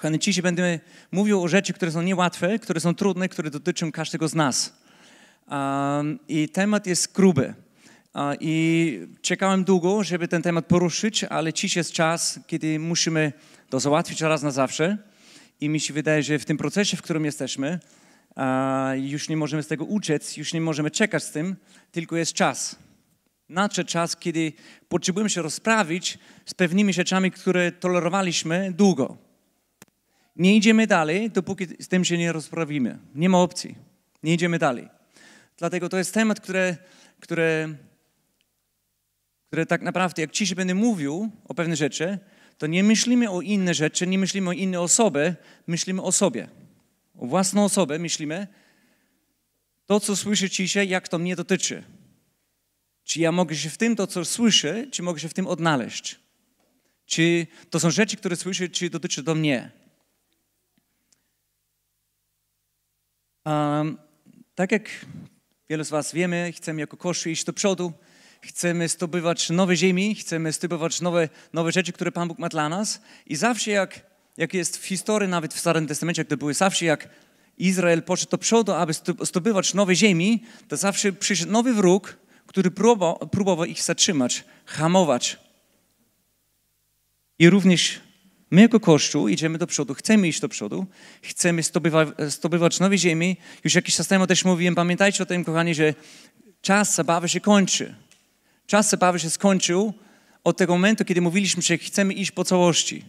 Kochany, dzisiaj będę mówił o rzeczy, które są niełatwe, które są trudne, które dotyczą każdego z nas. I temat jest gruby. I czekałem długo, żeby ten temat poruszyć, ale dziś jest czas, kiedy musimy to załatwić raz na zawsze. I mi się wydaje, że w tym procesie, w którym jesteśmy, już nie możemy z tego uciec, już nie możemy czekać z tym, tylko jest czas. Nadszedł czas, kiedy potrzebujemy się rozprawić z pewnymi rzeczami, które tolerowaliśmy długo nie idziemy dalej, dopóki z tym się nie rozprawimy. Nie ma opcji. Nie idziemy dalej. Dlatego to jest temat, który, który, który tak naprawdę, jak dzisiaj będę mówił o pewne rzeczy, to nie myślimy o inne rzeczy, nie myślimy o inne osoby, myślimy o sobie. O własną osobę myślimy. To, co słyszę się, jak to mnie dotyczy. Czy ja mogę się w tym, to co słyszę, czy mogę się w tym odnaleźć? Czy to są rzeczy, które słyszę, czy dotyczy do mnie? Um, tak jak wielu z Was wiemy, chcemy jako kościół iść do przodu, chcemy zdobywać nowe ziemi, chcemy zdobywać nowe, nowe rzeczy, które Pan Bóg ma dla nas. I zawsze jak, jak jest w historii, nawet w Starym Testamencie, jak to były, zawsze jak Izrael poszedł do przodu, aby zdobywać nowe ziemi, to zawsze przyszedł nowy wróg, który próbował, próbował ich zatrzymać, hamować. I również My jako Kościół idziemy do przodu, chcemy iść do przodu, chcemy zdobywa, zdobywać nowe ziemi. Już jakiś czas temu też mówiłem, pamiętajcie o tym, kochani, że czas zabawy się kończy. Czas zabawy się skończył od tego momentu, kiedy mówiliśmy, że chcemy iść po całości.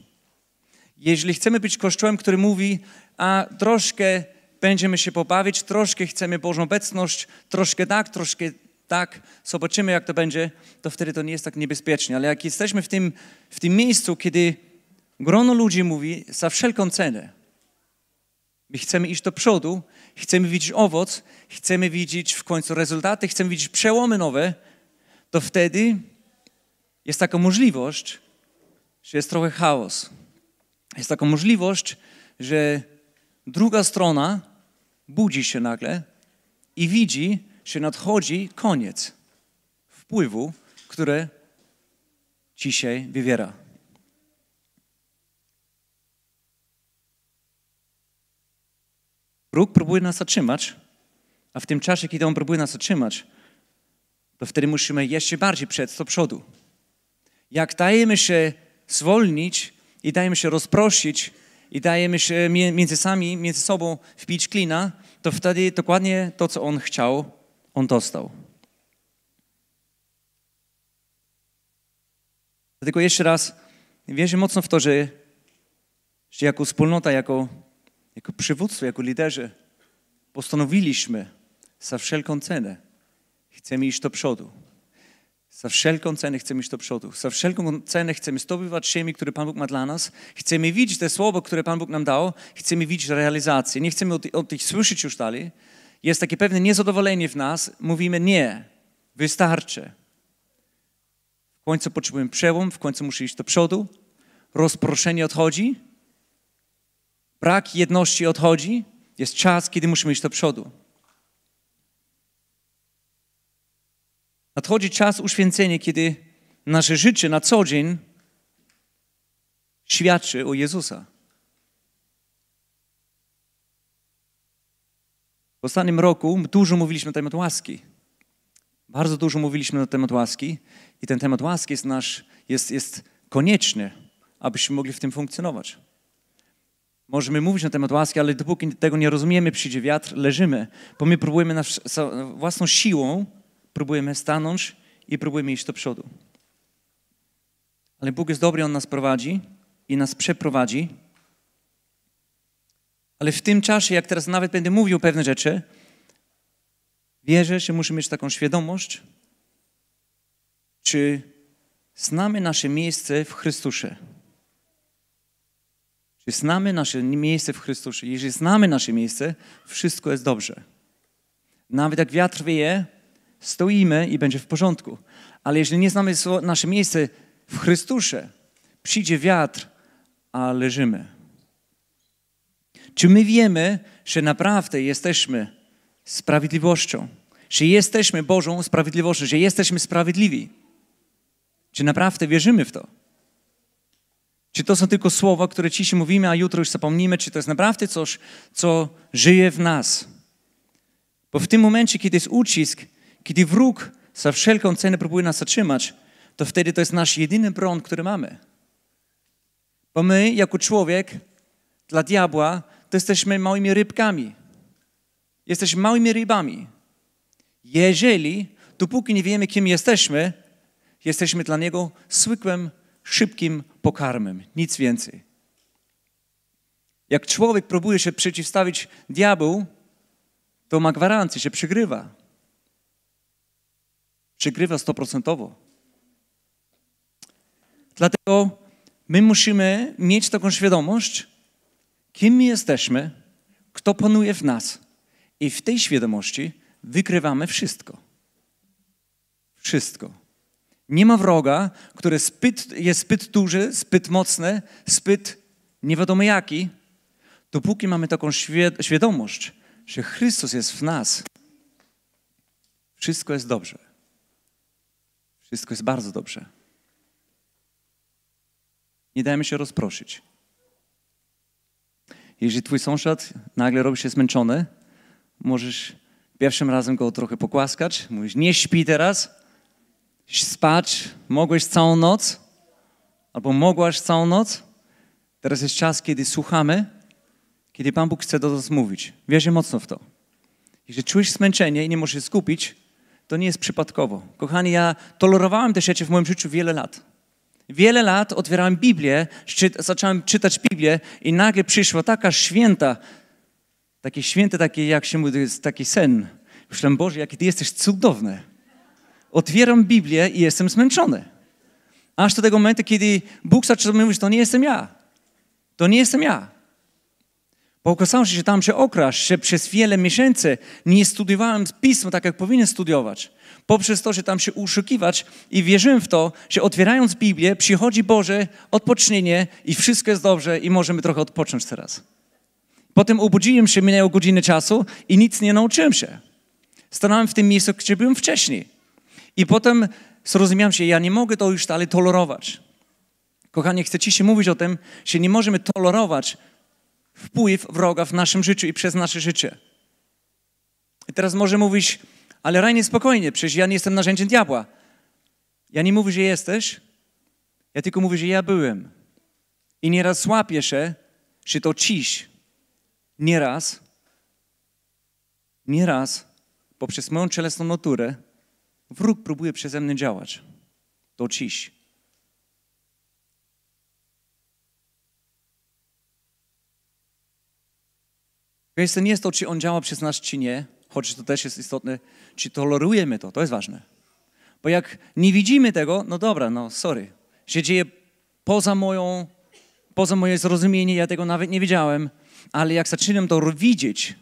Jeżeli chcemy być Kościołem, który mówi, a troszkę będziemy się pobawić, troszkę chcemy Bożą obecność, troszkę tak, troszkę tak, zobaczymy jak to będzie, to wtedy to nie jest tak niebezpiecznie. Ale jak jesteśmy w tym, w tym miejscu, kiedy Grono ludzi mówi za wszelką cenę. My chcemy iść do przodu, chcemy widzieć owoc, chcemy widzieć w końcu rezultaty, chcemy widzieć przełomy nowe, to wtedy jest taka możliwość, że jest trochę chaos. Jest taka możliwość, że druga strona budzi się nagle i widzi, że nadchodzi koniec wpływu, które dzisiaj wywiera. Róg próbuje nas otrzymać, a w tym czasie, kiedy on próbuje nas otrzymać, to wtedy musimy jeszcze bardziej przed do przodu. Jak dajemy się zwolnić i dajemy się rozproszyć i dajemy się między, sami, między sobą wpić klina, to wtedy dokładnie to, co on chciał, on dostał. Dlatego jeszcze raz wierzę mocno w to, że, że jako wspólnota, jako jako przywódcy, jako liderzy, postanowiliśmy za wszelką cenę, chcemy iść do przodu. Za wszelką cenę chcemy iść do przodu. Za wszelką cenę chcemy zdobywać ziemi, które Pan Bóg ma dla nas. Chcemy widzieć te słowo, które Pan Bóg nam dał. Chcemy widzieć realizację. Nie chcemy o tych słyszeć już dalej. Jest takie pewne niezadowolenie w nas. Mówimy nie, wystarczy. W końcu potrzebujemy przełom, w końcu muszę iść do przodu. Rozproszenie odchodzi brak jedności odchodzi, jest czas, kiedy musimy iść do przodu. Nadchodzi czas uświęcenia, kiedy nasze życie na co dzień świadczy o Jezusa. W ostatnim roku dużo mówiliśmy na temat łaski. Bardzo dużo mówiliśmy na temat łaski i ten temat łaski jest nasz, jest, jest konieczny, abyśmy mogli w tym funkcjonować. Możemy mówić na temat łaski, ale dopóki tego nie rozumiemy, przyjdzie wiatr, leżymy, bo my próbujemy naszą, własną siłą, próbujemy stanąć i próbujemy iść do przodu. Ale Bóg jest dobry, On nas prowadzi i nas przeprowadzi. Ale w tym czasie, jak teraz nawet będę mówił pewne rzeczy, wierzę, że musimy mieć taką świadomość, czy znamy nasze miejsce w Chrystusie znamy nasze miejsce w Chrystusie, jeżeli znamy nasze miejsce, wszystko jest dobrze. Nawet jak wiatr wieje, stoimy i będzie w porządku. Ale jeżeli nie znamy nasze miejsce w Chrystusie, przyjdzie wiatr, a leżymy. Czy my wiemy, że naprawdę jesteśmy sprawiedliwością? Że jesteśmy Bożą sprawiedliwością, że jesteśmy sprawiedliwi? Czy naprawdę wierzymy w to? Czy to są tylko słowa, które dzisiaj mówimy, a jutro już zapomnimy? Czy to jest naprawdę coś, co żyje w nas? Bo w tym momencie, kiedy jest ucisk, kiedy wróg za wszelką cenę próbuje nas zatrzymać, to wtedy to jest nasz jedyny broń, który mamy. Bo my, jako człowiek, dla diabła, to jesteśmy małymi rybkami. Jesteśmy małymi rybami. Jeżeli, dopóki nie wiemy, kim jesteśmy, jesteśmy dla niego zwykłym, szybkim pokarmem, nic więcej. Jak człowiek próbuje się przeciwstawić diabłu, to ma gwarancję, że przygrywa. Przygrywa stoprocentowo. Dlatego my musimy mieć taką świadomość, kim my jesteśmy, kto panuje w nas. I w tej świadomości wykrywamy wszystko. Wszystko. Nie ma wroga, który jest zbyt duży, zbyt mocny, zbyt nie wiadomo jaki, dopóki mamy taką świadomość, że Chrystus jest w nas, wszystko jest dobrze. Wszystko jest bardzo dobrze. Nie dajmy się rozproszyć. Jeżeli twój sąsiad nagle robi się zmęczony, możesz pierwszym razem go trochę pokłaskać, mówisz, nie śpi teraz, spać, mogłeś całą noc, albo mogłaś całą noc. Teraz jest czas, kiedy słuchamy, kiedy Pan Bóg chce do nas mówić. Wierzę mocno w to. Jeżeli czujesz zmęczenie i nie możesz się skupić, to nie jest przypadkowo. Kochani, ja tolerowałem te rzeczy w moim życiu wiele lat. Wiele lat otwierałem Biblię, zacząłem czytać Biblię i nagle przyszła taka święta, takie święte, takie jak się mówi, taki sen. Myślałem, Boże, jaki Ty jesteś cudowny otwieram Biblię i jestem zmęczony. Aż do tego momentu, kiedy Bóg zaczyna mówić, to nie jestem ja. To nie jestem ja. Bo okazało się, że tam się okrasz, że przez wiele miesięcy nie studiowałem pisma tak, jak powinien studiować. Poprzez to, że tam się uszukiwać i wierzyłem w to, że otwierając Biblię przychodzi Boże odpocznienie i wszystko jest dobrze i możemy trochę odpocząć teraz. Potem obudziłem się, minęło godziny czasu i nic nie nauczyłem się. Stanąłem w tym miejscu, gdzie byłem wcześniej. I potem zrozumiałem się, ja nie mogę to już dalej tolerować. Kochanie, chcę ci się mówić o tym, że nie możemy tolerować wpływ wroga w naszym życiu i przez nasze życie. I teraz może mówić, ale Rajnie, spokojnie, przecież ja nie jestem narzędziem diabła. Ja nie mówię, że jesteś, ja tylko mówię, że ja byłem. I nieraz słapię się, że to ciś, nieraz, nieraz poprzez moją cielesną naturę wróg próbuje przeze mnie działać. Do dziś. Kwestia nie jest to, czy on działa przez nas, czy nie, choć to też jest istotne, czy tolerujemy to, to jest ważne. Bo jak nie widzimy tego, no dobra, no sorry, się dzieje poza moją, poza moje zrozumienie, ja tego nawet nie wiedziałem, ale jak zaczynam to widzieć,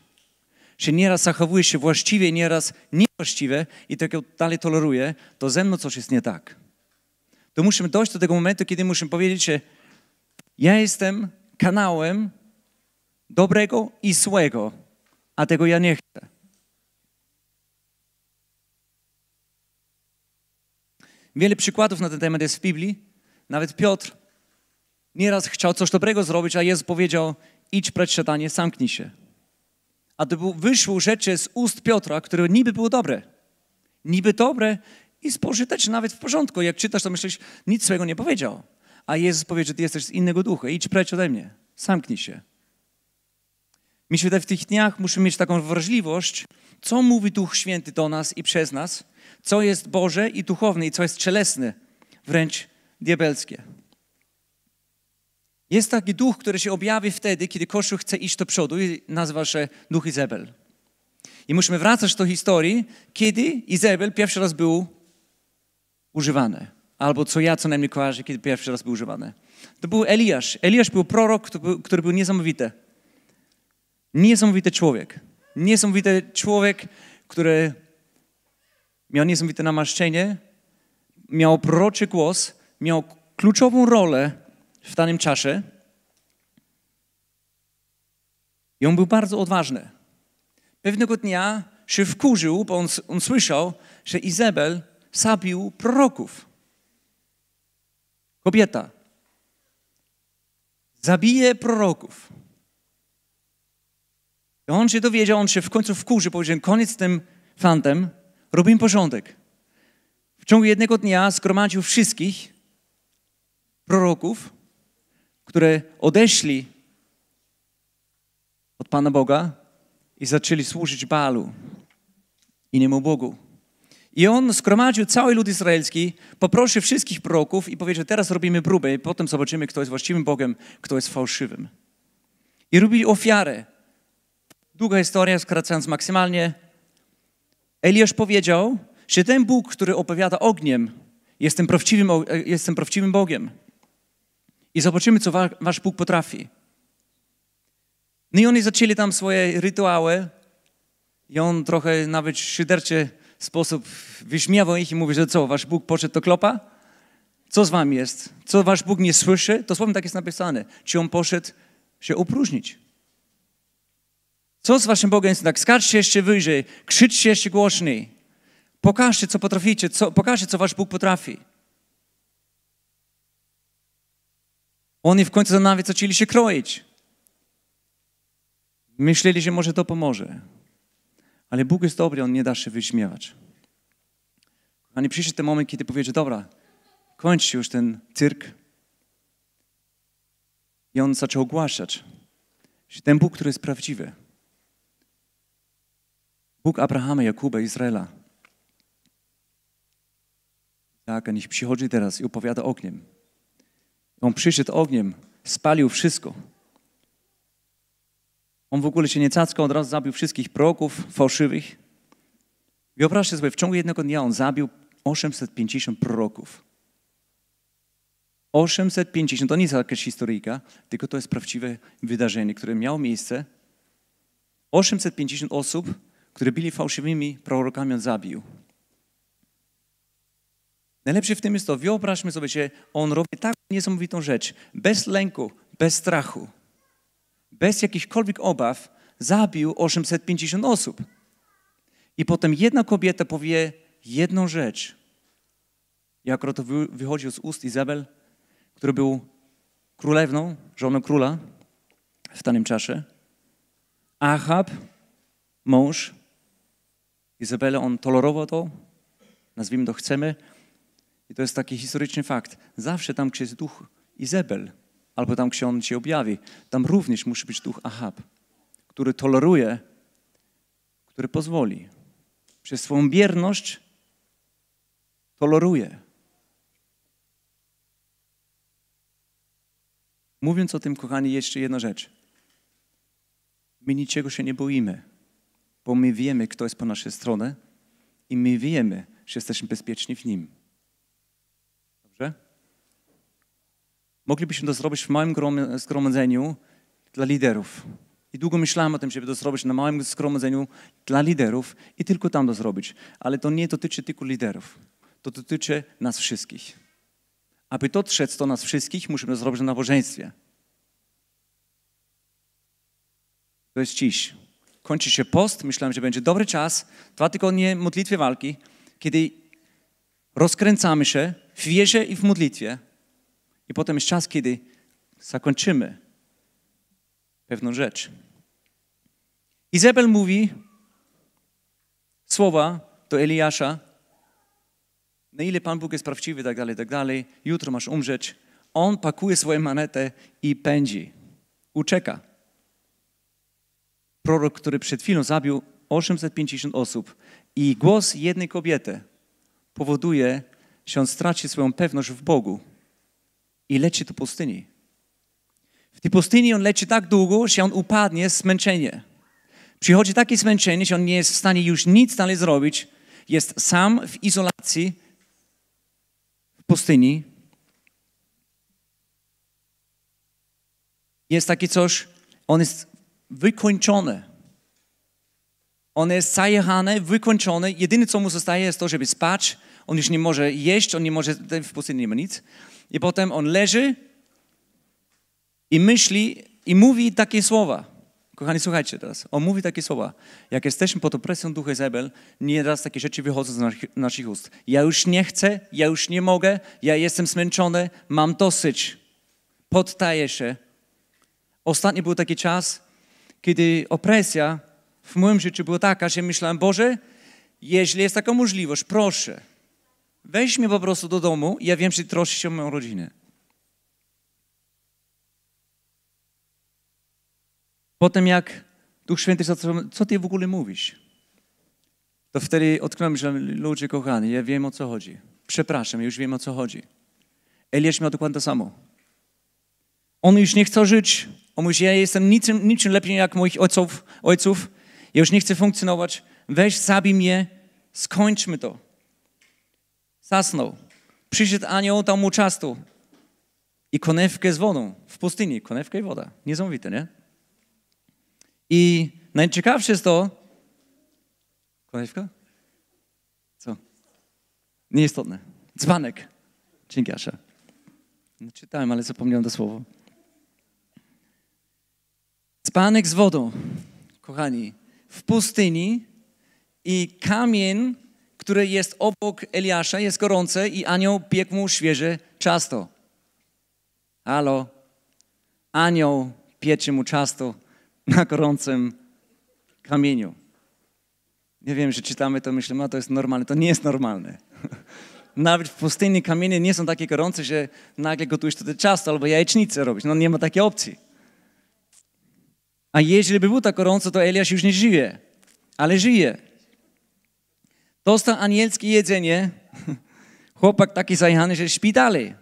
że nieraz zachowuje się właściwie, nieraz niewłaściwie i tak dalej toleruje, to ze mną coś jest nie tak. To musimy dojść do tego momentu, kiedy musimy powiedzieć, że ja jestem kanałem dobrego i złego, a tego ja nie chcę. Wiele przykładów na ten temat jest w Biblii. Nawet Piotr nieraz chciał coś dobrego zrobić, a Jezus powiedział: idź precz szatanie, zamknij się a był wyszło rzeczy z ust Piotra, które niby były dobre, niby dobre i spożyteczne, nawet w porządku. Jak czytasz, to myślisz, nic swojego nie powiedział. A Jezus powiedział, ty jesteś z innego ducha, idź precz ode mnie, zamknij się. Mi się wydaje, w tych dniach musimy mieć taką wrażliwość, co mówi Duch Święty do nas i przez nas, co jest Boże i duchowne i co jest cielesne, wręcz diabelskie. Jest taki duch, który się objawi wtedy, kiedy Kościół chce iść do przodu i nazywa się duch Izabel. I musimy wracać do historii, kiedy Izabel pierwszy raz był używany. Albo co ja co najmniej kojarzę, kiedy pierwszy raz był używany. To był Eliasz. Eliasz był prorok, który był niesamowity. Niesamowity człowiek. Niesamowity człowiek, który miał niesamowite namaszczenie, miał proroczy głos, miał kluczową rolę w danym czasie. I on był bardzo odważny. Pewnego dnia się wkurzył, bo on, on słyszał, że Izabel zabił proroków. Kobieta zabije proroków. I on się dowiedział, on się w końcu wkurzył, powiedział, koniec z tym fantem, robimy porządek. W ciągu jednego dnia zgromadził wszystkich proroków które odeszli od Pana Boga i zaczęli służyć Baalu nie innemu Bogu. I on zgromadził cały lud izraelski, poprosił wszystkich proroków i powiedział, teraz robimy próbę i potem zobaczymy, kto jest właściwym Bogiem, kto jest fałszywym. I robili ofiarę. Długa historia, skracając maksymalnie. Eliasz powiedział, że ten Bóg, który opowiada ogniem, jest tym prawdziwym, e, jest tym prawdziwym Bogiem i zobaczymy, co wasz Bóg potrafi. No i oni zaczęli tam swoje rytuały i on trochę nawet szyderczy sposób wyśmiewał ich i mówi, że co, wasz Bóg poszedł do klopa? Co z wami jest? Co wasz Bóg nie słyszy? To słowem tak jest napisane. Czy on poszedł się opróżnić? Co z waszym Bogiem jest tak? Skarżcie jeszcze wyżej, krzyczcie jeszcze głośniej. Pokażcie, co potraficie, co, pokażcie, co wasz Bóg potrafi. Oni w końcu nawet zaczęli się kroić. Myśleli, że może to pomoże. Ale Bóg jest dobry, On nie da się wyśmiewać. A przyszedł ten moment, kiedy powiedział, dobra, kończ już ten cyrk. I on zaczął ogłaszać, że ten Bóg, który jest prawdziwy, Bóg Abrahama, Jakuba, Izraela, tak, a niech przychodzi teraz i opowiada ogniem, on przyszedł ogniem, spalił wszystko. On w ogóle się nie cackał, od razu zabił wszystkich proroków fałszywych. Wyobraźcie sobie, w ciągu jednego dnia on zabił 850 proroków. 850, to nie jest jakaś historyjka, tylko to jest prawdziwe wydarzenie, które miało miejsce. 850 osób, które byli fałszywymi prorokami, on zabił. Najlepsze w tym jest to, wyobraźmy sobie, że On robi tak niesamowitą rzecz, bez lęku, bez strachu, bez jakichkolwiek obaw, zabił 850 osób. I potem jedna kobieta powie jedną rzecz. Jak to wychodził z ust Izabel, który był królewną, żoną króla w danym czasie. Achab, mąż Izabela, on tolerował to, nazwijmy to chcemy, i to jest taki historyczny fakt. Zawsze tam, gdzie jest duch Izabel, albo tam, gdzie on się objawi, tam również musi być duch Ahab, który toleruje, który pozwoli. Przez swoją bierność toleruje. Mówiąc o tym, kochani, jeszcze jedna rzecz. My niczego się nie boimy, bo my wiemy, kto jest po naszej stronie i my wiemy, że jesteśmy bezpieczni w Nim. Moglibyśmy to zrobić w małym zgromadzeniu dla liderów. I długo myślałem o tym, żeby to zrobić na małym zgromadzeniu dla liderów i tylko tam to zrobić. Ale to nie dotyczy tylko liderów. To dotyczy nas wszystkich. Aby to trzec do nas wszystkich, musimy to zrobić na nabożeństwie. To jest dziś. Kończy się post. Myślałem, że będzie dobry czas. Dwa tygodnie modlitwy walki, kiedy rozkręcamy się w wierze i w modlitwie i potem jest czas, kiedy zakończymy pewną rzecz. Izabel mówi słowa do Eliasza, na ile Pan Bóg jest prawdziwy, tak dalej, tak dalej, jutro masz umrzeć. On pakuje swoje manetę i pędzi. Uczeka. Prorok, który przed chwilą zabił 850 osób i głos jednej kobiety powoduje, że on straci swoją pewność w Bogu i leci do pustyni. W tej pustyni on leci tak długo, że on upadnie zmęczenie. Przychodzi takie zmęczenie, że on nie jest w stanie już nic dalej zrobić. Jest sam w izolacji w pustyni. Jest takie coś, on jest wykończony. On jest zajechany, wykończony. Jedyne, co mu zostaje, jest to, żeby spać. On już nie może jeść, on nie może, w pustyni nie ma nic. I potem on leży i myśli i mówi takie słowa. Kochani, słuchajcie teraz. On mówi takie słowa. Jak jesteśmy pod opresją ducha Zebel, nieraz takie rzeczy wychodzą z naszych, naszych ust. Ja już nie chcę, ja już nie mogę, ja jestem zmęczony, mam dosyć. Poddaję się. Ostatnio był taki czas, kiedy opresja w moim życiu była taka, że myślałem, Boże, jeśli jest taka możliwość, proszę, Weź mnie po prostu do domu ja wiem, że troszczy się o moją rodzinę. Potem jak Duch Święty zaczął, co ty w ogóle mówisz? To wtedy odkryłem, że ludzie kochani, ja wiem o co chodzi. Przepraszam, już wiem o co chodzi. Eliasz miał dokładnie to samo. On już nie chce żyć. On mówi, ja jestem niczym, niczym lepiej jak moich ojców, ojców. Ja już nie chcę funkcjonować. Weź, zabij mnie. Skończmy to zasnął. Przyszedł anioł, tam mu czastu i konewkę z wodą w pustyni. Konewka i woda. Niesamowite, nie? I najciekawsze jest to... Konewka? Co? Nieistotne. Dzbanek. Dzięki, Asza. No, czytałem, ale zapomniałem to słowo. Dzbanek z wodą, kochani, w pustyni i kamień które jest obok Eliasza, jest gorące i anioł piekł mu świeże ciasto. Halo, anioł pieczy mu ciasto na gorącym kamieniu. Nie wiem, że czytamy to, myślimy, a no to jest normalne. To nie jest normalne. Nawet w pustyni kamienie nie są takie gorące, że nagle gotujesz to ciasto albo jajecznicę robić. No nie ma takiej opcji. A jeżeli by było tak gorąco, to Eliasz już nie żyje, ale żyje. Dostał anielskie jedzenie. Chłopak taki zajechany, że śpi dalej.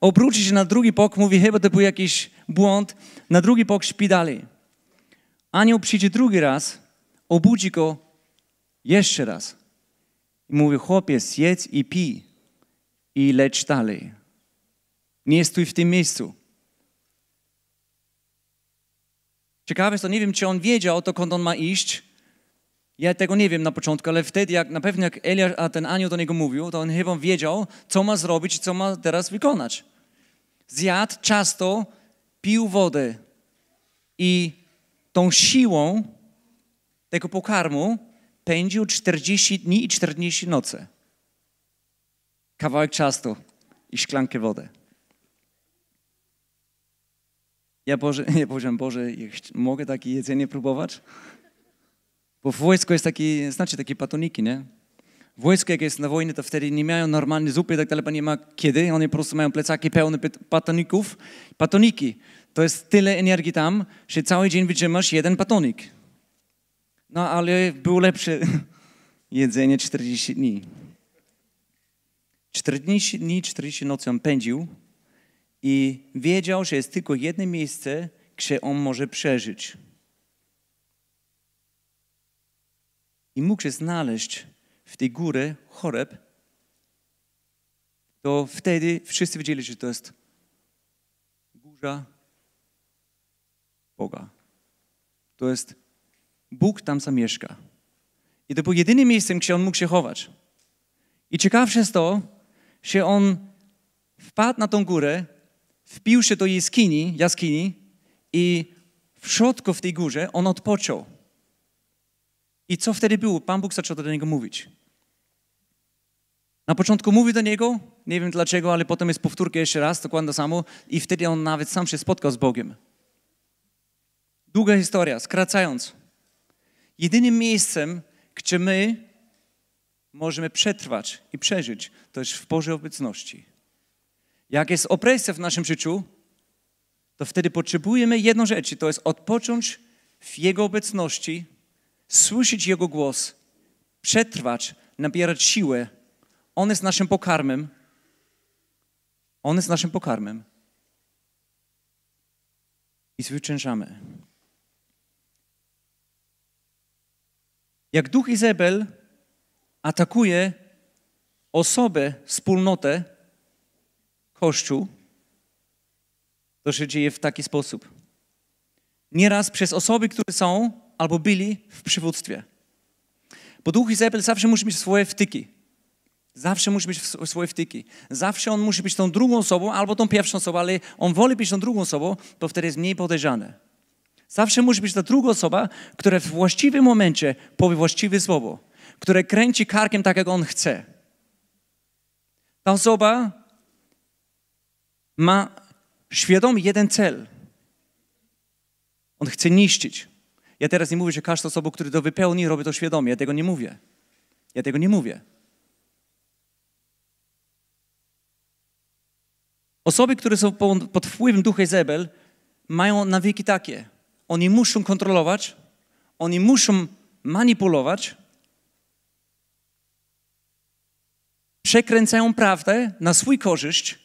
Obróci się na drugi pok, mówi, chyba to był jakiś błąd. Na drugi pok śpi dalej. Anioł przyjdzie drugi raz, obudzi go jeszcze raz. I mówi, chłopiec, jedz i pij i lecz dalej. Nie stój w tym miejscu. Ciekawe jest to, nie wiem, czy on wiedział, kąd on ma iść, ja tego nie wiem na początku, ale wtedy, jak na pewno jak Eliasz, a ten anioł do niego mówił, to on chyba wiedział, co ma zrobić i co ma teraz wykonać. Zjadł ciasto, pił wodę i tą siłą tego pokarmu pędził 40 dni i 40 nocy. Kawałek ciasto i szklankę wody. Ja, Boże, ja powiedziałem, Boże, mogę takie jedzenie próbować? Bo wojsko wojsku jest taki, znaczy takie patoniki, nie? W jak jest na wojnie, to wtedy nie mają normalnej zupy i tak dalej, bo nie ma kiedy. Oni po prostu mają plecaki pełne patoników. Patoniki. To jest tyle energii tam, że cały dzień wytrzymasz jeden patonik. No, ale było lepsze jedzenie 40 dni. 40 dni, 40 nocy on pędził i wiedział, że jest tylko jedno miejsce, gdzie on może przeżyć. i mógł się znaleźć w tej górze choreb, to wtedy wszyscy wiedzieli, że to jest górza Boga. To jest Bóg tam zamieszka. I to było jedynym miejscem, gdzie on mógł się chować. I ciekawsze jest to, że on wpadł na tą górę, wpił się do jaskini, jaskini i w środku w tej górze on odpoczął. I co wtedy było? Pan Bóg zaczął do niego mówić. Na początku mówi do niego, nie wiem dlaczego, ale potem jest powtórka jeszcze raz, dokładnie samo, i wtedy on nawet sam się spotkał z Bogiem. Długa historia, skracając. Jedynym miejscem, gdzie my możemy przetrwać i przeżyć, to jest w Bożej obecności. Jak jest opresja w naszym życiu, to wtedy potrzebujemy jedną rzeczy, to jest odpocząć w Jego obecności słyszeć Jego głos, przetrwać, nabierać siły. On jest naszym pokarmem. On jest naszym pokarmem. I zwyciężamy. Jak duch Izabel atakuje osobę, wspólnotę, Kościół, to się dzieje w taki sposób. Nieraz przez osoby, które są albo byli w przywództwie. Bo duch Izabel zawsze musi mieć swoje wtyki. Zawsze musi mieć swoje wtyki. Zawsze on musi być tą drugą osobą albo tą pierwszą osobą, ale on woli być tą drugą osobą, bo wtedy jest mniej podejrzany. Zawsze musi być ta druga osoba, która w właściwym momencie powie właściwe słowo, które kręci karkiem tak, jak on chce. Ta osoba ma świadomy jeden cel. On chce niszczyć. Ja teraz nie mówię, że każda osoba, która to wypełni, robi to świadomie. Ja tego nie mówię. Ja tego nie mówię. Osoby, które są pod wpływem ducha Zebel, mają nawyki takie. Oni muszą kontrolować, oni muszą manipulować, przekręcają prawdę na swój korzyść,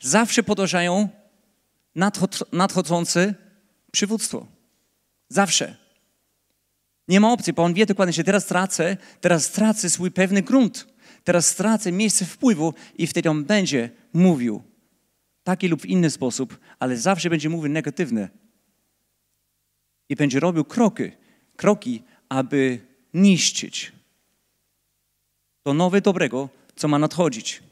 zawsze podążają nadchodzące przywództwo. Zawsze. Nie ma opcji, bo on wie dokładnie, że teraz tracę, teraz stracę swój pewny grunt. Teraz stracę miejsce wpływu i wtedy on będzie mówił taki lub inny sposób, ale zawsze będzie mówił negatywne. I będzie robił kroki, kroki, aby niszczyć to nowe dobrego, co ma nadchodzić.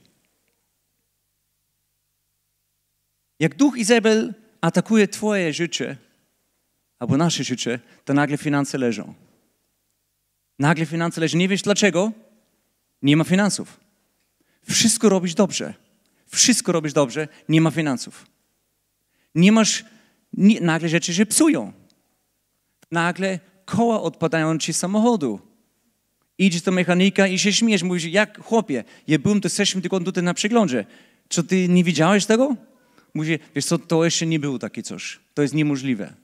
Jak duch Izabel atakuje Twoje życie, albo nasze życie, to nagle finanse leżą. Nagle finanse leżą. Nie wiesz dlaczego? Nie ma finansów. Wszystko robisz dobrze. Wszystko robisz dobrze, nie ma finansów. Nie masz, nie, nagle rzeczy się psują. Nagle koła odpadają ci z samochodu. Idzie do mechanika i się śmiesz. Mówisz, jak chłopie, ja byłem to zeszłym tygodniu tutaj na przeglądzie. Czy ty nie widziałeś tego? Mówi, wiesz co, to jeszcze nie było takie coś. To jest niemożliwe.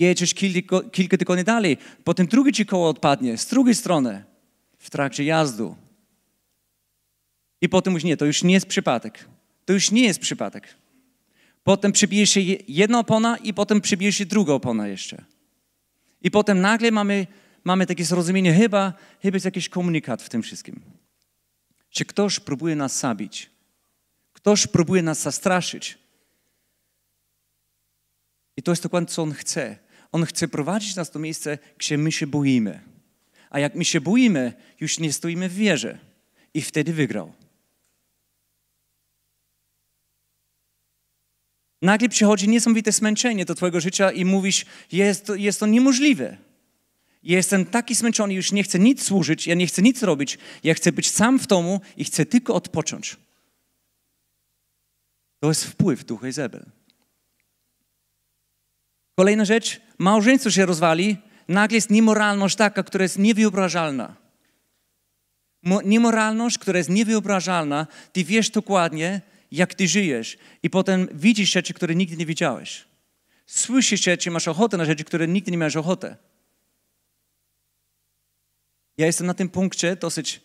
Jedziesz kilko, kilka tygodni dalej, potem drugi ci koło odpadnie z drugiej strony w trakcie jazdu. I potem już nie, to już nie jest przypadek. To już nie jest przypadek. Potem przybije się jedna opona i potem przybije się druga opona jeszcze. I potem nagle mamy, mamy takie zrozumienie, chyba, chyba jest jakiś komunikat w tym wszystkim. Czy ktoś próbuje nas zabić? Ktoś próbuje nas zastraszyć? I to jest dokładnie, co On chce. On chce prowadzić nas do miejsca, gdzie my się boimy. A jak my się boimy, już nie stoimy w wierze. I wtedy wygrał. Nagle przychodzi niesamowite zmęczenie do Twojego życia i mówisz, jest to, jest to niemożliwe. Jestem taki zmęczony, już nie chcę nic służyć, ja nie chcę nic robić, ja chcę być sam w domu i chcę tylko odpocząć. To jest wpływ ducha Izabel. Kolejna rzecz, małżeństwo się rozwali, nagle jest niemoralność taka, która jest niewyobrażalna. Niemoralność, która jest niewyobrażalna, ty wiesz dokładnie, jak ty żyjesz i potem widzisz rzeczy, które nigdy nie widziałeś. Słyszysz rzeczy, masz ochotę na rzeczy, które nigdy nie miałeś ochotę. Ja jestem na tym punkcie dosyć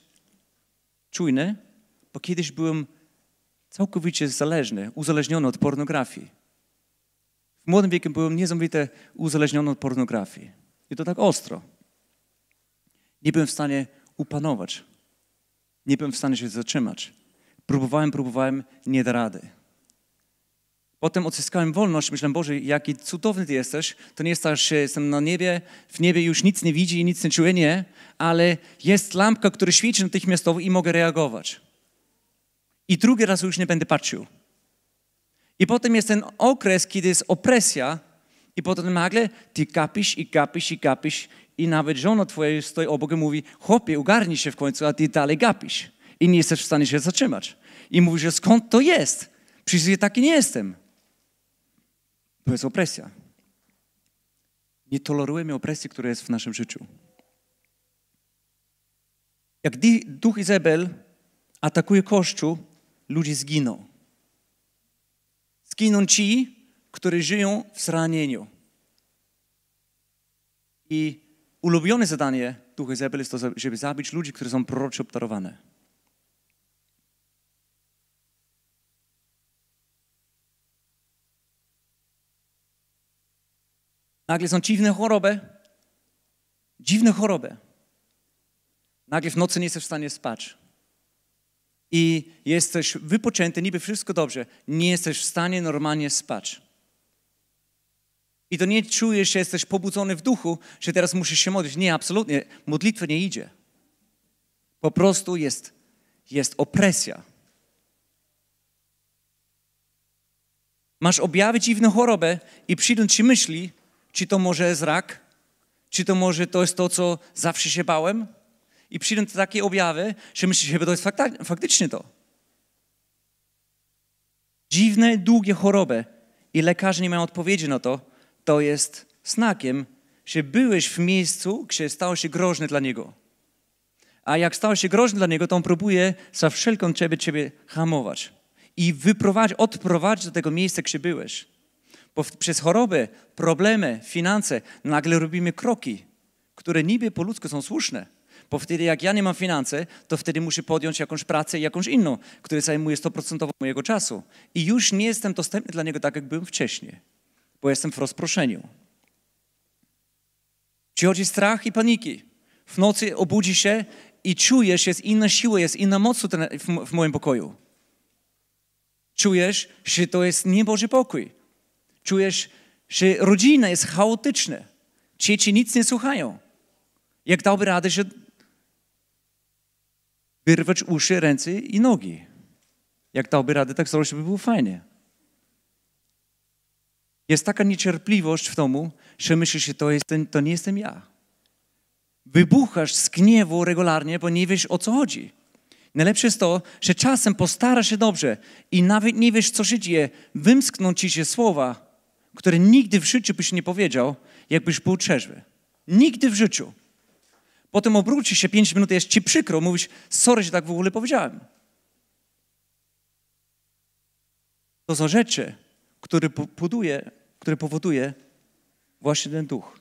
czujny, bo kiedyś byłem całkowicie zależny, uzależniony od pornografii młodym wieku byłem niesamowite uzależniony od pornografii. I to tak ostro. Nie byłem w stanie upanować. Nie byłem w stanie się zatrzymać. Próbowałem, próbowałem, nie da rady. Potem odzyskałem wolność. Myślałem, Boże, jaki cudowny Ty jesteś. To nie jest tak, że jestem na niebie, w niebie już nic nie widzi i nic nie czuję, nie. Ale jest lampka, która świeci natychmiastowo i mogę reagować. I drugi raz już nie będę patrzył. I potem jest ten okres, kiedy jest opresja i potem nagle ty kapisz i kapisz i kapisz i nawet żona twoja stoi obok i mówi, chłopie, ugarnij się w końcu, a ty dalej gapisz i nie jesteś w stanie się zatrzymać. I mówisz, że skąd to jest? Przecież ja taki nie jestem. To jest opresja. Nie tolerujemy opresji, która jest w naszym życiu. Jak duch Izabel atakuje Kościół, ludzie zginą. Giną ci, którzy żyją w zranieniu. I ulubione zadanie Ducha Zebel jest to, żeby zabić ludzi, którzy są proroczo obdarowane. Nagle są dziwne choroby. Dziwne choroby. Nagle w nocy nie jesteś w stanie spać i jesteś wypoczęty, niby wszystko dobrze, nie jesteś w stanie normalnie spać. I to nie czujesz, że jesteś pobudzony w duchu, że teraz musisz się modlić. Nie, absolutnie. Modlitwa nie idzie. Po prostu jest, jest opresja. Masz objawy dziwną chorobę i przyjdą ci myśli, czy to może jest rak, czy to może to jest to, co zawsze się bałem, i przyjdą takie objawy, że myślicie, że to jest fakta, faktycznie to. Dziwne, długie choroby i lekarze nie mają odpowiedzi na to, to jest znakiem, że byłeś w miejscu, gdzie stało się groźne dla niego. A jak stało się groźne dla niego, to on próbuje za wszelką ciebie, ciebie hamować i wyprowadzić, odprowadzić do tego miejsca, gdzie byłeś. Bo w, przez choroby, problemy, finanse nagle robimy kroki, które niby po ludzku są słuszne, bo wtedy, jak ja nie mam finanse, to wtedy muszę podjąć jakąś pracę i jakąś inną, która zajmuje 100% mojego czasu. I już nie jestem dostępny dla niego tak, jak byłem wcześniej, bo jestem w rozproszeniu. Przychodzi strach i paniki. W nocy obudzi się i czujesz, jest inna siła, jest inna moc w moim pokoju. Czujesz, że to jest nieboży pokój. Czujesz, że rodzina jest chaotyczna. Dzieci nic nie słuchają. Jak dałby radę, że wyrwać uszy, ręce i nogi. Jak dałby radę, tak zrobić, by było fajnie. Jest taka niecierpliwość w domu, że myślisz, że to, jest, to nie jestem ja. Wybuchasz z gniewu regularnie, bo nie wiesz, o co chodzi. Najlepsze jest to, że czasem postarasz się dobrze i nawet nie wiesz, co się dzieje. Wymskną ci się słowa, które nigdy w życiu byś nie powiedział, jakbyś był trzeźwy. Nigdy w życiu. Potem obrócisz się pięć minut, jest ci przykro, mówisz, sorry, że tak w ogóle powiedziałem. To są rzeczy, które powoduje, które powoduje właśnie ten duch.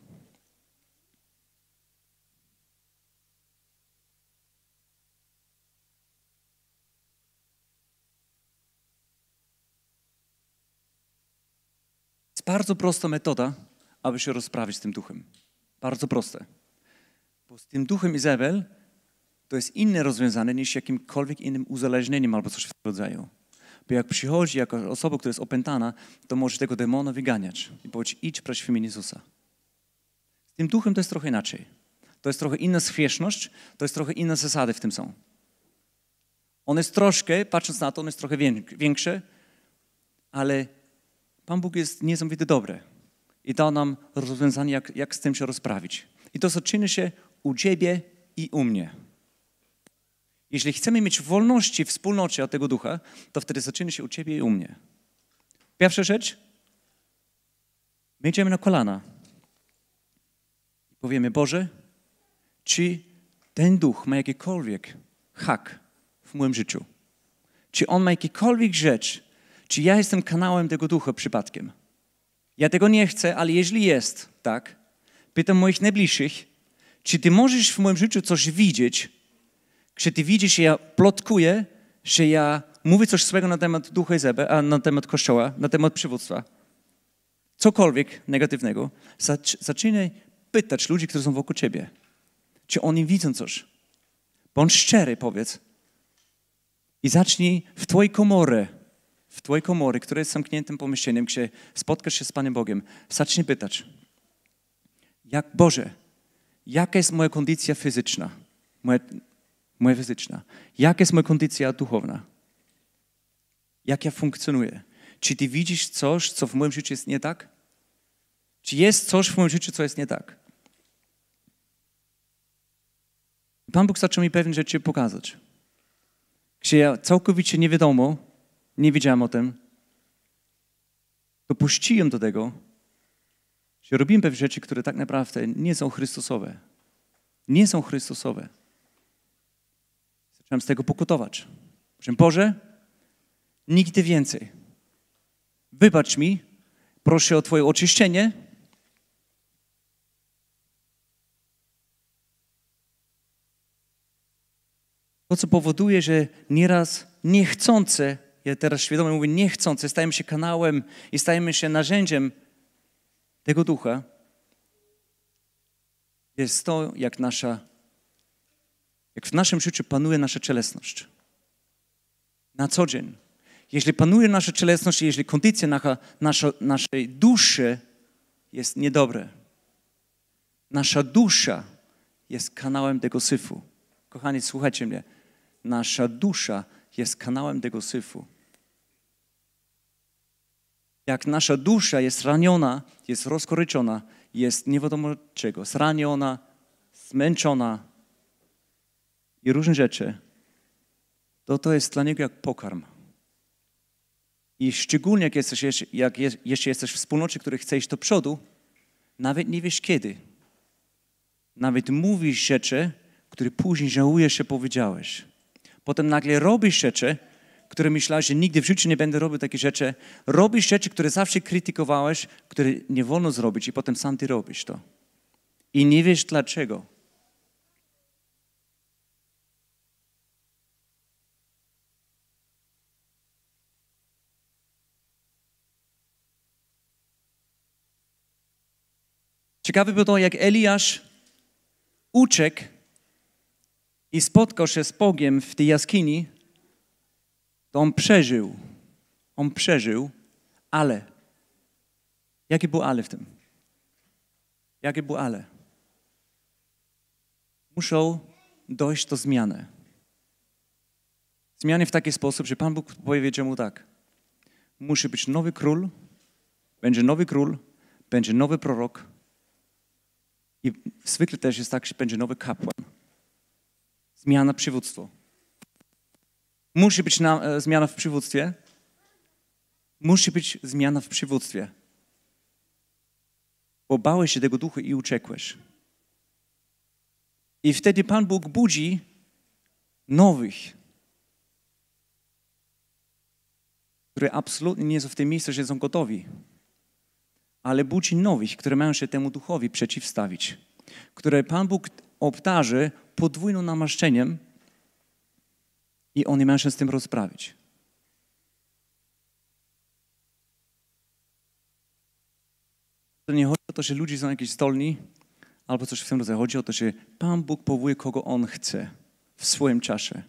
Jest bardzo prosta metoda, aby się rozprawić z tym duchem. Bardzo proste. Bo z tym duchem Izabel to jest inne rozwiązanie niż jakimkolwiek innym uzależnieniem albo coś w tym rodzaju. Bo jak przychodzi jako osoba, która jest opętana, to może tego demona wyganiać i powiedzieć, idź prać w Jezusa. Z tym duchem to jest trochę inaczej. To jest trochę inna świeczność, to jest trochę inne zasady w tym są. On jest troszkę, patrząc na to, on jest trochę większe, ale Pan Bóg jest niesamowity dobry i dał nam rozwiązanie, jak, jak z tym się rozprawić. I to, co czyni się u Ciebie i u mnie. Jeśli chcemy mieć wolności, wspólnocie od tego ducha, to wtedy zaczyna się u Ciebie i u mnie. Pierwsza rzecz, my idziemy na kolana i powiemy, Boże, czy ten duch ma jakikolwiek hak w moim życiu? Czy on ma jakikolwiek rzecz? Czy ja jestem kanałem tego ducha przypadkiem? Ja tego nie chcę, ale jeżeli jest, tak, pytam moich najbliższych, czy ty możesz w moim życiu coś widzieć? Czy ty widzisz, że ja plotkuję, że ja mówię coś złego na temat ducha Izebe, a na temat kościoła, na temat przywództwa? Cokolwiek negatywnego. Zaczynaj pytać ludzi, którzy są wokół ciebie. Czy oni widzą coś? Bądź szczery, powiedz. I zacznij w twojej komory, w twojej komory, która jest zamkniętym pomieszczeniem, gdzie spotkasz się z Panem Bogiem, zacznij pytać. Jak Boże, jaka jest moja kondycja fizyczna, moja, moja fizyczna, jaka jest moja kondycja duchowna, jak ja funkcjonuję. Czy ty widzisz coś, co w moim życiu jest nie tak? Czy jest coś w moim życiu, co jest nie tak? Pan Bóg zaczął mi pewne rzeczy pokazać, gdzie ja całkowicie nie wiadomo, nie wiedziałem o tym, dopuściłem do tego, że robimy pewne rzeczy, które tak naprawdę nie są Chrystusowe. Nie są Chrystusowe. Zaczynam z tego pokutować. Proszę, Boże, nigdy więcej. Wybacz mi, proszę o Twoje oczyszczenie. To, co powoduje, że nieraz niechcące, ja teraz świadomie mówię niechcące, stajemy się kanałem i stajemy się narzędziem tego ducha jest to, jak nasza, jak w naszym życiu panuje nasza cielesność. Na co dzień. Jeśli panuje nasza cielesność, jeśli kondycja nasza, nasza, naszej duszy jest niedobra, nasza dusza jest kanałem tego syfu. Kochani, słuchajcie mnie. Nasza dusza jest kanałem tego syfu jak nasza dusza jest raniona, jest rozkoryczona, jest nie wiadomo czego, zraniona, zmęczona i różne rzeczy, to to jest dla niego jak pokarm. I szczególnie jak, jesteś, jak jeszcze jesteś w wspólnocie, który chce iść do przodu, nawet nie wiesz kiedy. Nawet mówisz rzeczy, które później żałujesz, że powiedziałeś. Potem nagle robisz rzeczy, które myślałeś, że nigdy w życiu nie będę robił takie rzeczy. Robisz rzeczy, które zawsze krytykowałeś, które nie wolno zrobić i potem sam ty robisz to. I nie wiesz dlaczego. Ciekawe było to, jak Eliasz uciekł i spotkał się z Bogiem w tej jaskini, to on przeżył. On przeżył, ale. Jakie było ale w tym? Jakie było ale? Muszą dojść do zmiany. Zmiany w taki sposób, że Pan Bóg powiedział mu tak. Musi być nowy król, będzie nowy król, będzie nowy prorok i zwykle też jest tak, że będzie nowy kapłan. Zmiana przywództwa. Musi być na, e, zmiana w przywództwie. Musi być zmiana w przywództwie. Bo bałeś się tego ducha i uciekłeś. I wtedy Pan Bóg budzi nowych, które absolutnie nie są w tym miejscu, że są gotowi, ale budzi nowych, które mają się temu duchowi przeciwstawić, które Pan Bóg obdarzy podwójnym namaszczeniem, i oni mają się z tym rozprawić. To nie chodzi o to, że ludzie są jakieś stolni albo coś w tym rodzaju. Chodzi o to, że Pan Bóg powołuje kogo On chce w swoim czasie.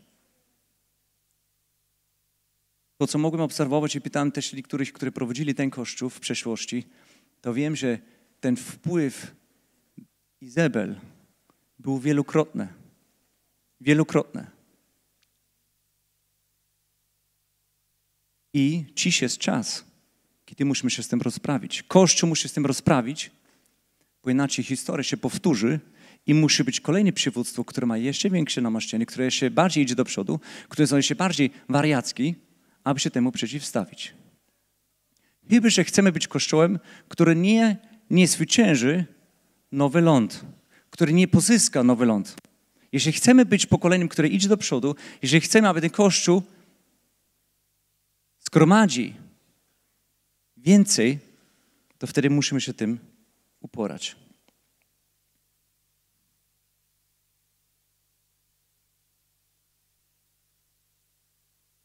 To, co mogłem obserwować i pytałem też niektórych, którzy prowadzili ten kościół w przeszłości, to wiem, że ten wpływ Izabel był wielokrotny. Wielokrotny. I dziś jest czas, kiedy musimy się z tym rozprawić. Kościół musi się z tym rozprawić, bo inaczej historia się powtórzy i musi być kolejne przywództwo, które ma jeszcze większe namaszczenie, które się bardziej idzie do przodu, które jest się bardziej wariacki, aby się temu przeciwstawić. Chyba, że chcemy być kościołem, który nie, nie zwycięży nowy ląd, który nie pozyska nowy ląd. Jeśli chcemy być pokoleniem, które idzie do przodu, jeżeli chcemy, aby ten kościół zgromadzi więcej, to wtedy musimy się tym uporać.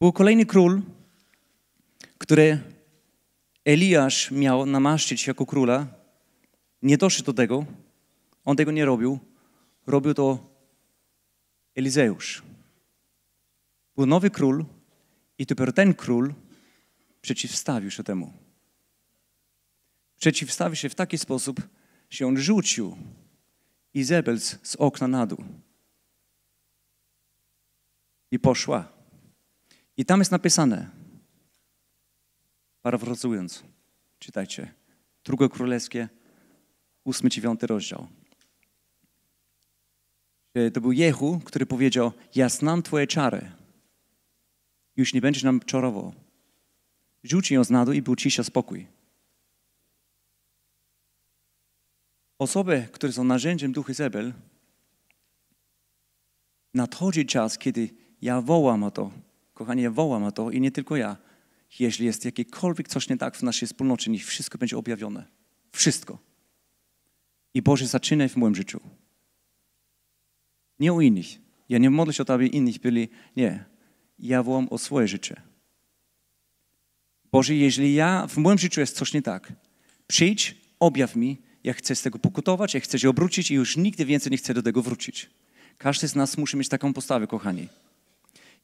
Był kolejny król, który Eliasz miał namaszczyć jako króla. Nie doszedł do tego. On tego nie robił. Robił to Elizeusz. Był nowy król i dopiero ten król przeciwstawił się temu. Przeciwstawił się w taki sposób, że on rzucił Izabel z okna na dół. I poszła. I tam jest napisane, parafrazując, czytajcie, drugie Królewskie, 8-9 rozdział. E, to był Jehu, który powiedział, ja znam twoje czary. Już nie będziesz nam czarowo." Rzuci ją z nadu i był cisza, spokój. Osoby, które są narzędziem duchy Zebel, nadchodzi czas, kiedy ja wołam o to, kochanie, ja wołam o to i nie tylko ja. Jeśli jest jakiekolwiek coś nie tak w naszej wspólnocie, niech wszystko będzie objawione. Wszystko. I Boże, zaczynaj w moim życiu. Nie u innych. Ja nie modlę się o to, aby inni byli. Nie. Ja wołam o swoje życie. Boże, jeżeli ja, w moim życiu jest coś nie tak, przyjdź, objaw mi, ja chcę z tego pokutować, ja chcę się obrócić i już nigdy więcej nie chcę do tego wrócić. Każdy z nas musi mieć taką postawę, kochani.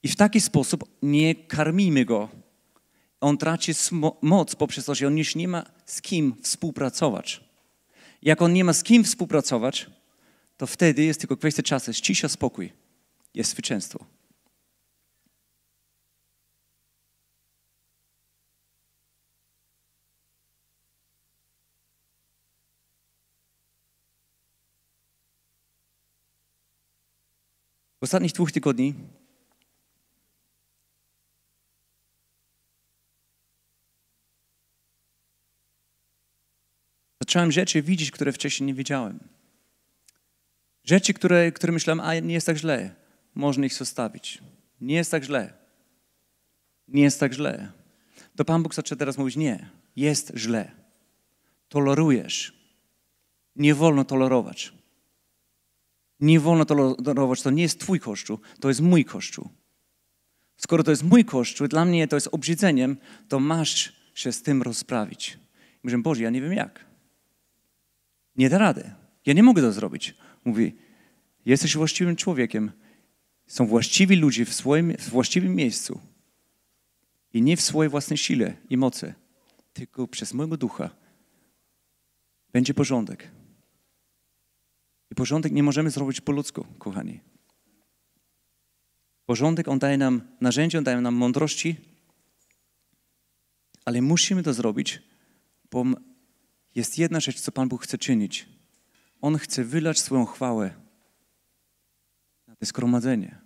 I w taki sposób nie karmimy go. On traci moc poprzez to, że on już nie ma z kim współpracować. Jak on nie ma z kim współpracować, to wtedy jest tylko kwestia czasu, jest cisza, spokój, jest zwycięstwo. W ostatnich dwóch tygodni zacząłem rzeczy widzieć, które wcześniej nie widziałem. Rzeczy, które, które myślałem, a nie jest tak źle, można ich zostawić. Nie jest tak źle. Nie jest tak źle. To Pan Bóg zaczął teraz mówić, nie, jest źle. Tolerujesz. Nie wolno tolerować. Nie wolno tolerować, to nie jest Twój kościół, to jest mój kościół. Skoro to jest mój kościół, dla mnie to jest obrzydzeniem, to masz się z tym rozprawić. mówię, Boże, ja nie wiem jak. Nie da rady. Ja nie mogę to zrobić. Mówi, jesteś właściwym człowiekiem. Są właściwi ludzie w, swoim, w właściwym miejscu. I nie w swojej własnej sile i mocy, tylko przez mojego ducha będzie porządek porządek nie możemy zrobić po ludzku, kochani. Porządek, on daje nam narzędzia, on daje nam mądrości, ale musimy to zrobić, bo jest jedna rzecz, co Pan Bóg chce czynić. On chce wylać swoją chwałę na to zgromadzenie.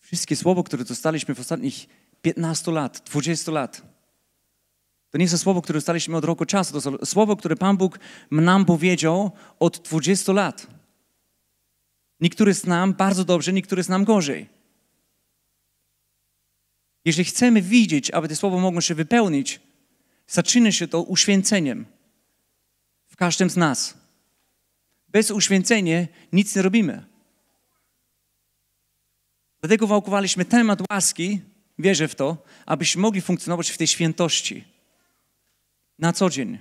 Wszystkie słowo, które dostaliśmy w ostatnich 15 lat, 20 lat, to nie jest słowo, które staliśmy od roku czasu. To słowo, które Pan Bóg nam powiedział od 20 lat. Niektóry znam bardzo dobrze, niektóry znam gorzej. Jeżeli chcemy widzieć, aby te słowa mogło się wypełnić, zaczyna się to uświęceniem w każdym z nas. Bez uświęcenia nic nie robimy. Dlatego wałkowaliśmy temat łaski, wierzę w to, abyśmy mogli funkcjonować w tej świętości na co dzień.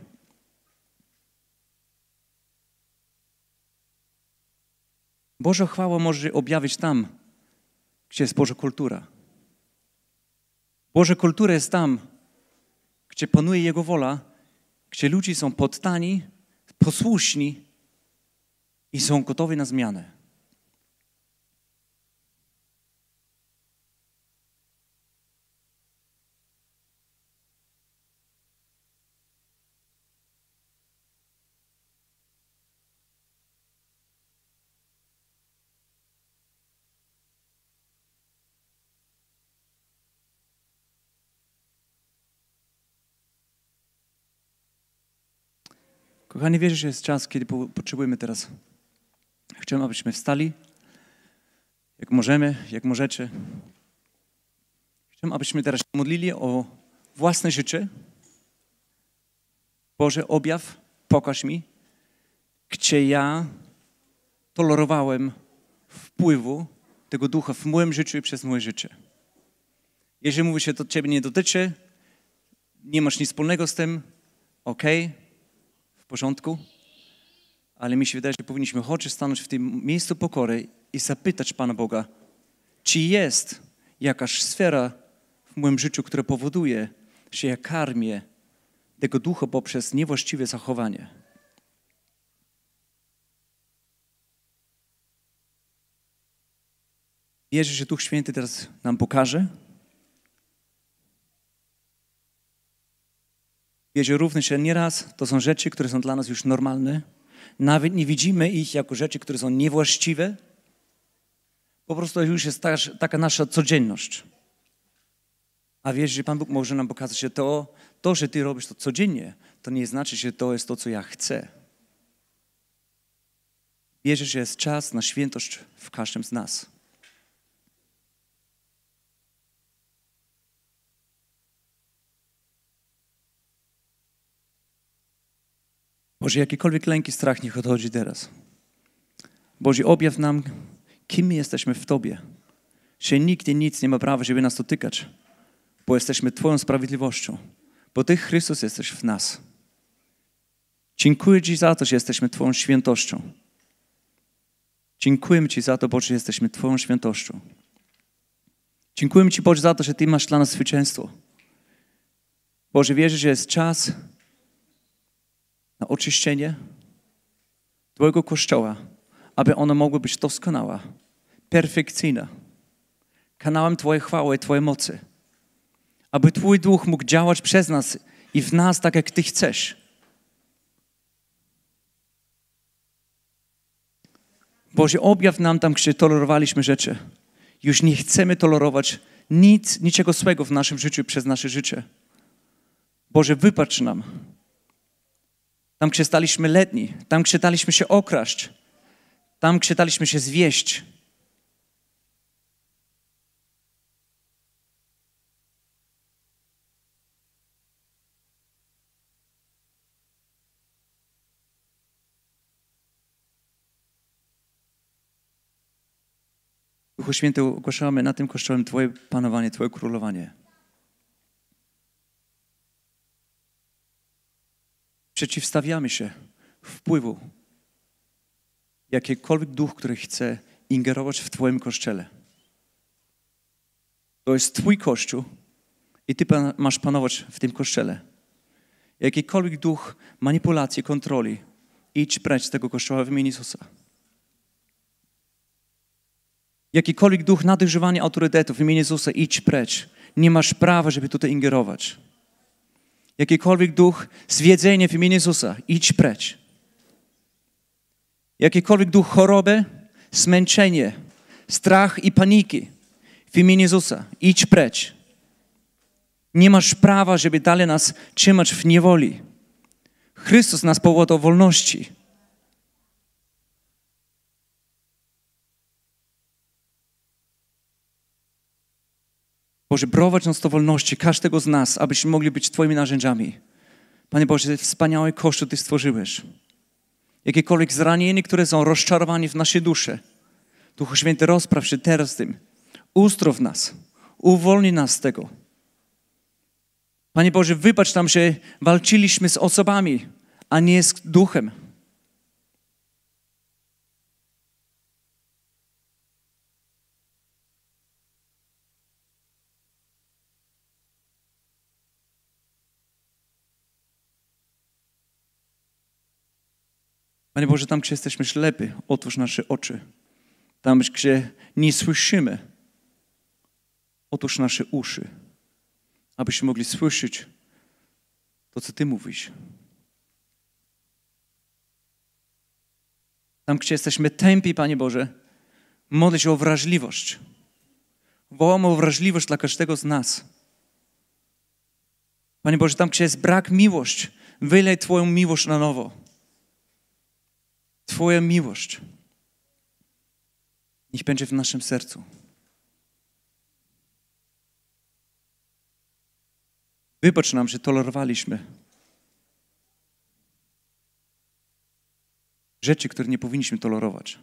Boże, chwała może objawić tam, gdzie jest Boża kultura. Boże, kultura jest tam, gdzie panuje Jego wola, gdzie ludzie są poddani, posłuszni i są gotowi na zmianę. Kochani, wierzę, że jest czas, kiedy potrzebujemy teraz. Chciałem, abyśmy wstali, jak możemy, jak możecie. Chciałem, abyśmy teraz modlili o własne życie. Boże, objaw, pokaż mi, gdzie ja tolerowałem wpływu tego ducha w moim życiu i przez moje życie. Jeżeli mówi się, to ciebie nie dotyczy, nie masz nic wspólnego z tym, okej. Okay porządku, ale mi się wydaje, że powinniśmy choć stanąć w tym miejscu pokory i zapytać Pana Boga, czy jest jakaś sfera w moim życiu, która powoduje, że ja karmię tego ducha poprzez niewłaściwe zachowanie. Wierzę, że Duch Święty teraz nam pokaże, wiecie również, że nieraz to są rzeczy, które są dla nas już normalne. Nawet nie widzimy ich jako rzeczy, które są niewłaściwe. Po prostu już jest ta, taka nasza codzienność. A wiesz, że Pan Bóg może nam pokazać, że to, to, że Ty robisz to codziennie, to nie znaczy, że to jest to, co ja chcę. Wierzę, że jest czas na świętość w każdym z nas. Boże, jakikolwiek lęki, strach niech odchodzi teraz. Boże, objaw nam, kim my jesteśmy w Tobie. Że nikt i nic nie ma prawa, żeby nas dotykać, bo jesteśmy Twoją sprawiedliwością, bo Ty, Chrystus, jesteś w nas. Dziękuję Ci za to, że jesteśmy Twoją świętością. Dziękujemy Ci za to, Boże, że jesteśmy Twoją świętością. Dziękujemy Ci, Boże, za to, że Ty masz dla nas zwycięstwo. Boże, wierzę, że jest czas, na oczyszczenie Twojego Kościoła, aby ono mogło być doskonałe, perfekcyjne, kanałem Twojej chwały i Twojej mocy, aby Twój Duch mógł działać przez nas i w nas tak, jak Ty chcesz. Boże, objaw nam tam, gdzie tolerowaliśmy rzeczy. Już nie chcemy tolerować nic, niczego złego w naszym życiu przez nasze życie. Boże, wybacz nam. Tam, gdzie staliśmy letni, tam, gdzie daliśmy się okraść, tam, gdzie daliśmy się zwieść. Duchu Święty, ogłaszamy na tym kościołem Twoje panowanie, Twoje królowanie. przeciwstawiamy się wpływu jakikolwiek duch, który chce ingerować w Twoim kościele. To jest Twój kościół i Ty masz panować w tym kościele. Jakikolwiek duch manipulacji, kontroli, idź precz z tego kościoła w imieniu Jezusa. Jakikolwiek duch nadużywania autorytetów w imieniu Jezusa, idź precz. Nie masz prawa, żeby tutaj ingerować jakikolwiek duch zwiedzenia w imieniu Jezusa, idź precz. Jakikolwiek duch choroby, zmęczenie, strach i paniki w imieniu Jezusa, idź precz. Nie masz prawa, żeby dalej nas trzymać w niewoli. Chrystus nas powołał do wolności. Boże, prowadź nas do wolności, każdego z nas, abyśmy mogli być Twoimi narzędziami. Panie Boże, wspaniałe koszty Ty stworzyłeś. Jakiekolwiek zranieni, które są rozczarowani w naszej duszy. Duchu Święty, rozpraw się teraz z tym. w nas. uwolni nas z tego. Panie Boże, wybacz nam, że walczyliśmy z osobami, a nie z duchem. Panie Boże, tam gdzie jesteśmy ślepi, otwórz nasze oczy. Tam gdzie nie słyszymy, otwórz nasze uszy, abyśmy mogli słyszeć to, co Ty mówisz. Tam gdzie jesteśmy tępi, Panie Boże, modlę się o wrażliwość. Wołam o wrażliwość dla każdego z nas. Panie Boże, tam gdzie jest brak miłości, wylej Twoją miłość na nowo. Twoja miłość niech będzie w naszym sercu. Wybacz nam, że tolerowaliśmy rzeczy, które nie powinniśmy tolerować.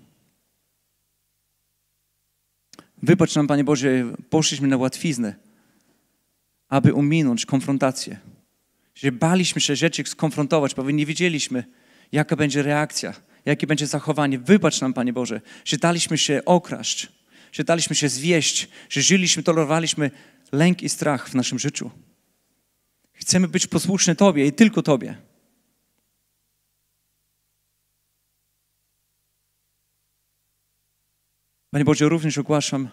Wybacz nam, Panie Boże, poszliśmy na łatwiznę, aby ominąć konfrontację. Że baliśmy się rzeczy skonfrontować, bo nie wiedzieliśmy, jaka będzie reakcja jakie będzie zachowanie. Wybacz nam, Panie Boże, że daliśmy się okraść, że daliśmy się zwieść, że żyliśmy, tolerowaliśmy lęk i strach w naszym życiu. Chcemy być posłuszni Tobie i tylko Tobie. Panie Boże, również ogłaszam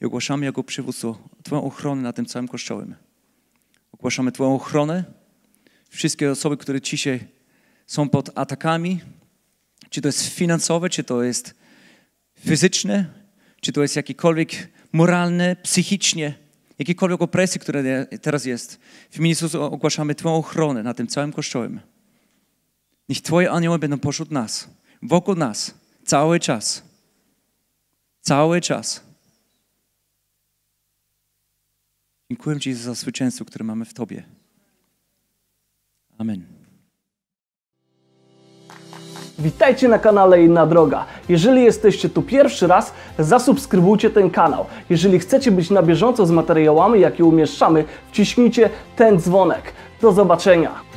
i ogłaszamy jako przywódco Twoją ochronę nad tym całym Kościołem. Ogłaszamy Twoją ochronę, wszystkie osoby, które dzisiaj są pod atakami, czy to jest finansowe, czy to jest fizyczne, czy to jest jakiekolwiek moralne, psychicznie, jakiekolwiek opresji, która teraz jest. W imieniu Jezusa ogłaszamy Twoją ochronę na tym całym kościołem. Niech Twoje anioły będą pośród nas, wokół nas, cały czas. Cały czas. Dziękuję Ci za zwycięstwo, które mamy w Tobie. Amen. Witajcie na kanale Inna Droga. Jeżeli jesteście tu pierwszy raz, zasubskrybujcie ten kanał. Jeżeli chcecie być na bieżąco z materiałami, jakie umieszczamy, wciśnijcie ten dzwonek. Do zobaczenia!